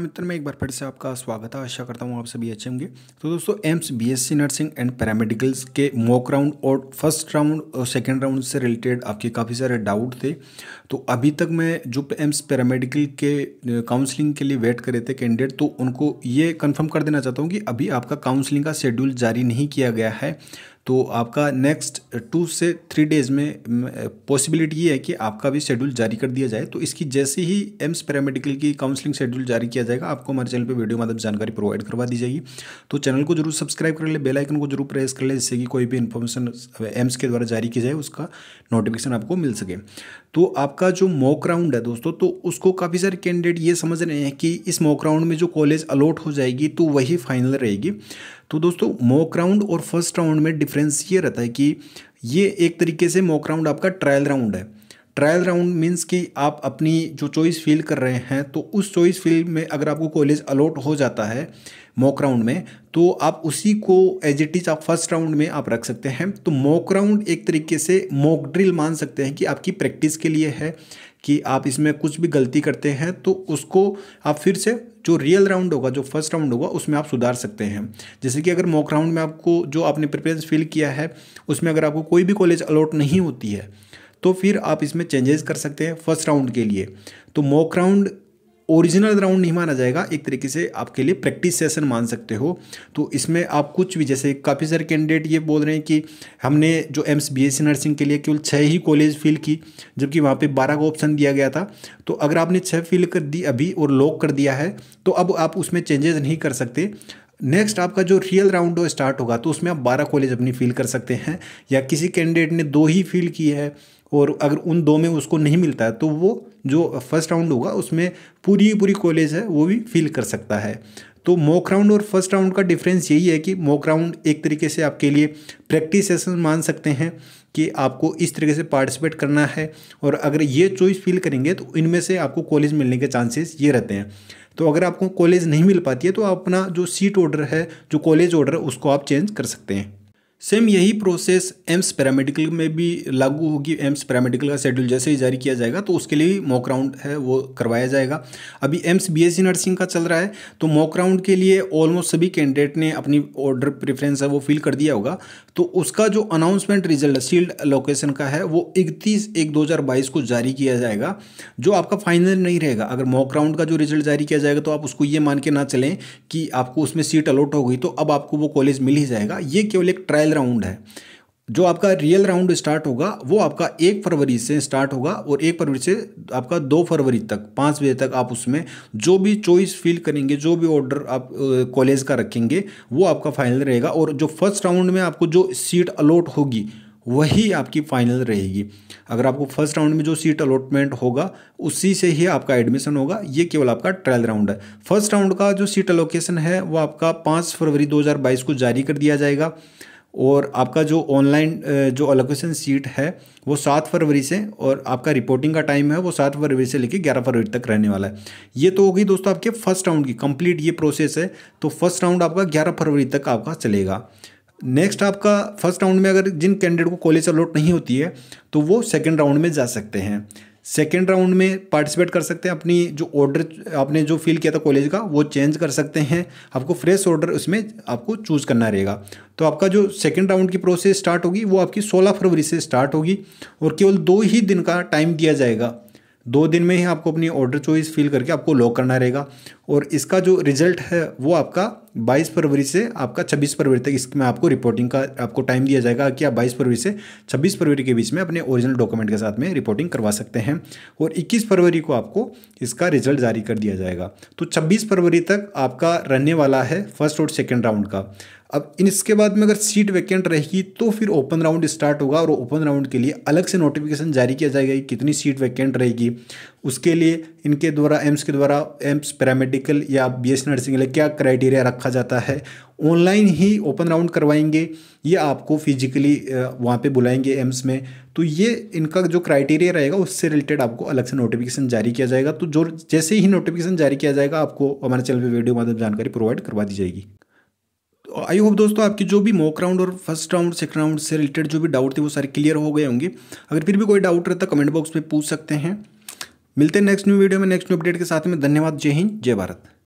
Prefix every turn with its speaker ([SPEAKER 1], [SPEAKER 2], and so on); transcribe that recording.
[SPEAKER 1] मित्र मैं एक बार फिर से आपका स्वागत है आशा करता हूँ आप सभी अच्छे होंगे तो दोस्तों AIIMS BSc nursing and paramedicals के मॉक राउंड और फर्स्ट राउंड और सेकेंड राउंड से रिलेटेड आपके काफ़ी सारे डाउट थे तो अभी तक मैं जो एम्स पैरामेडिकल के काउंसलिंग के लिए वेट करे थे कैंडिडेट तो उनको ये कन्फर्म कर देना चाहता हूँ कि अभी आपका काउंसलिंग का शेड्यूल जारी नहीं किया गया है तो आपका नेक्स्ट टू से थ्री डेज में पॉसिबिलिटी ये है कि आपका भी शेड्यूल जारी कर दिया जाए तो इसकी जैसे ही एम्स पैरामेडिकल की काउंसलिंग शेड्यूल जारी किया जाएगा आपको हमारे चैनल पर वीडियो माध्यम जानकारी प्रोवाइड करवा दी जाएगी तो चैनल को जरूर सब्सक्राइब कर ले बेलाइकन को जरूर प्रेस कर ले जिससे कि कोई भी इन्फॉर्मेशन एम्स के द्वारा जारी की जाए उसका नोटिफिकेशन आपको मिल सके तो आपका जो मॉक राउंड है दोस्तों तो उसको काफ़ी सारे कैंडिडेट ये समझ रहे हैं कि इस मॉक राउंड में जो कॉलेज अलॉट हो जाएगी तो वही फाइनल रहेगी तो दोस्तों मॉक राउंड और फर्स्ट राउंड में डिफरेंस ये रहता है कि ये एक तरीके से मॉक राउंड आपका ट्रायल राउंड है ट्रायल राउंड मीन्स कि आप अपनी जो चॉइस फील कर रहे हैं तो उस चॉइस फील्ड में अगर आपको कॉलेज अलॉट हो जाता है मॉक राउंड में तो आप उसी को एज इट इज़ आप फर्स्ट राउंड में आप रख सकते हैं तो मॉक राउंड एक तरीके से मॉक ड्रिल मान सकते हैं कि आपकी प्रैक्टिस के लिए है कि आप इसमें कुछ भी गलती करते हैं तो उसको आप फिर से जो रियल राउंड होगा जो फर्स्ट राउंड होगा उसमें आप सुधार सकते हैं जैसे कि अगर मॉक राउंड में आपको जो आपने प्रिपरेंस फिल किया है उसमें अगर आपको कोई भी कॉलेज अलॉट नहीं होती है तो फिर आप इसमें चेंजेस कर सकते हैं फर्स्ट राउंड के लिए तो मॉक राउंड ओरिजिनल राउंड नहीं माना जाएगा एक तरीके से आपके लिए प्रैक्टिस सेशन मान सकते हो तो इसमें आप कुछ भी जैसे काफ़ी सारे कैंडिडेट ये बोल रहे हैं कि हमने जो एम्स बीएससी नर्सिंग के लिए केवल छः ही कॉलेज फिल की जबकि वहाँ पे बारह का ऑप्शन दिया गया था तो अगर आपने छः फिल कर दी अभी और लॉक कर दिया है तो अब आप उसमें चेंजेस नहीं कर सकते नेक्स्ट आपका जो रियल राउंड हो स्टार्ट होगा तो उसमें आप बारह कॉलेज अपनी फिल कर सकते हैं या किसी कैंडिडेट ने दो ही फिल की है और अगर उन दो में उसको नहीं मिलता है तो वो जो फर्स्ट राउंड होगा उसमें पूरी पूरी कॉलेज है वो भी फिल कर सकता है तो मॉक राउंड और फर्स्ट राउंड का डिफरेंस यही है कि मॉक राउंड एक तरीके से आपके लिए प्रैक्टिस सेशन मान सकते हैं कि आपको इस तरीके से पार्टिसिपेट करना है और अगर ये चॉइस फिल करेंगे तो इनमें से आपको कॉलेज मिलने के चांसेस ये रहते हैं तो अगर आपको कॉलेज नहीं मिल पाती है तो आप अपना जो सीट ऑर्डर है जो कॉलेज ऑर्डर है उसको आप चेंज कर सकते हैं सेम यही प्रोसेस एम्स पैरामेडिकल में भी लागू होगी एम्स पैरामेडिकल का शेड्यूल जैसे ही जारी किया जाएगा तो उसके लिए भी मॉक राउंड है वो करवाया जाएगा अभी एम्स बीएससी नर्सिंग का चल रहा है तो मॉक राउंड के लिए ऑलमोस्ट सभी कैंडिडेट ने अपनी ऑर्डर प्रेफरेंस है वो फिल कर दिया होगा तो उसका जो अनाउंसमेंट रिजल्ट सील्ड लोकेशन का है वो इकतीस एक दो को जारी किया जाएगा जो आपका फाइनल नहीं रहेगा अगर मॉक राउंड का जो रिजल्ट जारी किया जाएगा तो आप उसको ये मान के ना चलें कि आपको उसमें सीट अलॉट हो गई तो अब आपको वो कॉलेज मिल ही जाएगा ये केवल एक ट्रायल ट्रायल राउंड है जो आपका रियल राउंड स्टार्ट होगा वो आपका एक फरवरी से स्टार्ट होगा और एक फरवरी से आपका दो फरवरी तक पाँच बजे तक आप उसमें जो भी चॉइस फील करेंगे जो भी ऑर्डर आप कॉलेज का रखेंगे वो आपका फाइनल रहेगा और जो फर्स्ट राउंड में आपको जो सीट अलॉट होगी वही आपकी फाइनल रहेगी अगर आपको फर्स्ट राउंड में जो सीट अलॉटमेंट होगा उसी से ही आपका एडमिशन होगा ये केवल आपका ट्रायल राउंड है फर्स्ट राउंड का जो सीट अलोकेशन है वो आपका पाँच फरवरी 2022 को जारी कर दिया जाएगा और आपका जो ऑनलाइन जो अलोकेशन सीट है वो सात फरवरी से और आपका रिपोर्टिंग का टाइम है वो सात फरवरी से लेकर ग्यारह फरवरी तक रहने वाला है ये तो होगी दोस्तों आपके फर्स्ट राउंड की कंप्लीट ये प्रोसेस है तो फर्स्ट राउंड आपका ग्यारह फरवरी तक आपका चलेगा नेक्स्ट आपका फर्स्ट राउंड में अगर जिन कैंडिडेट को कॉलेज अलॉट नहीं होती है तो वो सेकेंड राउंड में जा सकते हैं सेकेंड राउंड में पार्टिसिपेट कर सकते हैं अपनी जो ऑर्डर आपने जो फिल किया था कॉलेज का वो चेंज कर सकते हैं आपको फ्रेश ऑर्डर उसमें आपको चूज़ करना रहेगा तो आपका जो सेकेंड राउंड की प्रोसेस स्टार्ट होगी वो आपकी सोलह फरवरी से स्टार्ट होगी और केवल दो ही दिन का टाइम दिया जाएगा दो दिन में ही आपको अपनी ऑर्डर चॉइस फिल करके आपको लॉक करना रहेगा और इसका जो रिजल्ट है वो आपका 22 फरवरी से आपका 26 फरवरी तक इसमें आपको रिपोर्टिंग का आपको टाइम दिया जाएगा कि आप 22 फरवरी से 26 फरवरी के बीच में अपने ओरिजिनल डॉक्यूमेंट के साथ में रिपोर्टिंग करवा सकते हैं और 21 फरवरी को आपको इसका रिजल्ट जारी कर दिया जाएगा तो 26 फरवरी तक आपका रहने वाला है फर्स्ट और सेकेंड राउंड का अब इन इसके बाद में अगर सीट वैकेंट रहेगी तो फिर ओपन राउंड स्टार्ट होगा और ओपन राउंड के लिए अलग से नोटिफिकेशन जारी किया जाएगा कि कितनी सीट वैकेंट रहेगी उसके लिए इनके द्वारा एम्स के द्वारा एम्स पैरामेडिकल या बी एस नर्सिंग के लिए क्या क्राइटेरिया रखा जाता है ऑनलाइन ही ओपन राउंड करवाएंगे ये आपको फिजिकली वहाँ पे बुलाएंगे एम्स में तो ये इनका जो क्राइटेरिया रहेगा उससे रिलेटेड आपको अलग से नोटिफिकेशन जारी किया जाएगा तो जो जैसे ही नोटिफिकेशन जारी किया जाएगा आपको हमारे चैनल पर वीडियो माध्यम जानकारी प्रोवाइड करवा दी जाएगी आई होप दोस्तों आपकी जो भी मॉक राउंड और फर्स्ट राउंड सेकंड राउंड से रिलेटेड जो भी डाउट थे वो सारे क्लियर हो गए होंगे अगर फिर भी कोई डाउट रहता कमेंट बॉक्स में पूछ सकते हैं मिलते हैं नेक्स्ट न्यू वीडियो में नेक्स्ट न्यू अपडेट के साथ में धन्यवाद जय हिंद जय भारत